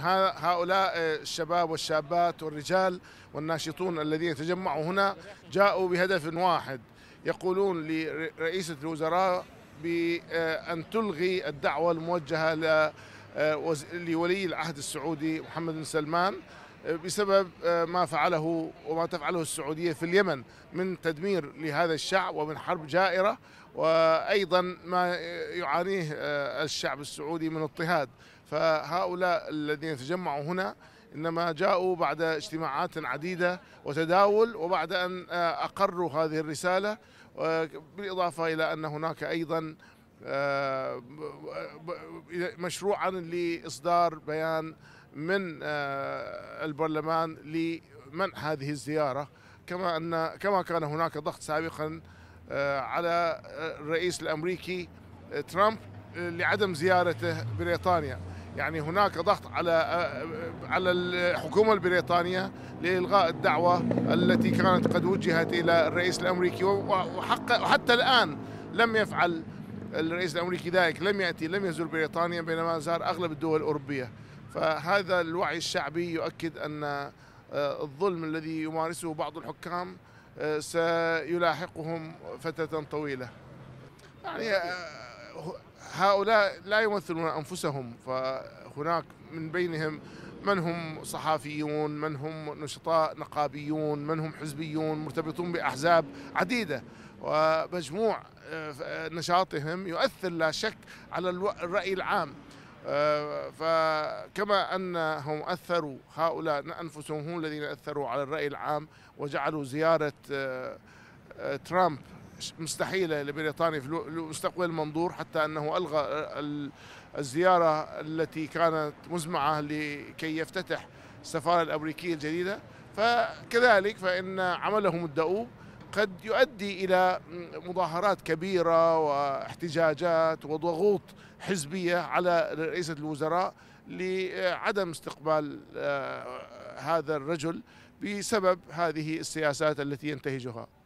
هؤلاء الشباب والشابات والرجال والناشطون الذين تجمعوا هنا جاءوا بهدف واحد يقولون لرئيسة الوزراء بأن تلغي الدعوة الموجهة لولي العهد السعودي محمد بن سلمان بسبب ما فعله وما تفعله السعودية في اليمن من تدمير لهذا الشعب ومن حرب جائرة وأيضا ما يعانيه الشعب السعودي من اضطهاد فهؤلاء الذين تجمعوا هنا انما جاءوا بعد اجتماعات عديده وتداول وبعد ان آه، اقروا هذه الرساله آه، بالاضافه الى ان هناك ايضا آه، مشروعا لاصدار بيان من البرلمان لمنع هذه الزياره كما ان كما كان هناك ضغط سابقا على الرئيس الامريكي ترامب لعدم زيارته بريطانيا يعني هناك ضغط على على الحكومه البريطانيه لالغاء الدعوه التي كانت قد وجهت الى الرئيس الامريكي وحق وحتى الان لم يفعل الرئيس الامريكي ذلك لم ياتي لم يزور بريطانيا بينما زار اغلب الدول الاوروبيه فهذا الوعي الشعبي يؤكد ان آه، الظلم الذي يمارسه بعض الحكام آه، سيلاحقهم فتره طويله يعني آه، هؤلاء لا يمثلون انفسهم فهناك من بينهم من هم صحافيون من هم نشطاء نقابيون من هم حزبيون مرتبطون باحزاب عديده ومجموع آه، نشاطهم يؤثر لا شك على الراي العام آه، فكما انهم اثروا هؤلاء انفسهم هم الذين اثروا على الراي العام وجعلوا زياره آه، ترامب مستحيلة لبريطانيا في المستقبل المنظور حتى أنه ألغى الزيارة التي كانت مزمعة لكي يفتتح السفارة الأمريكية الجديدة فكذلك فإن عملهم الدؤوب قد يؤدي إلى مظاهرات كبيرة واحتجاجات وضغوط حزبية على رئيسة الوزراء لعدم استقبال آه، هذا الرجل بسبب هذه السياسات التي ينتهجها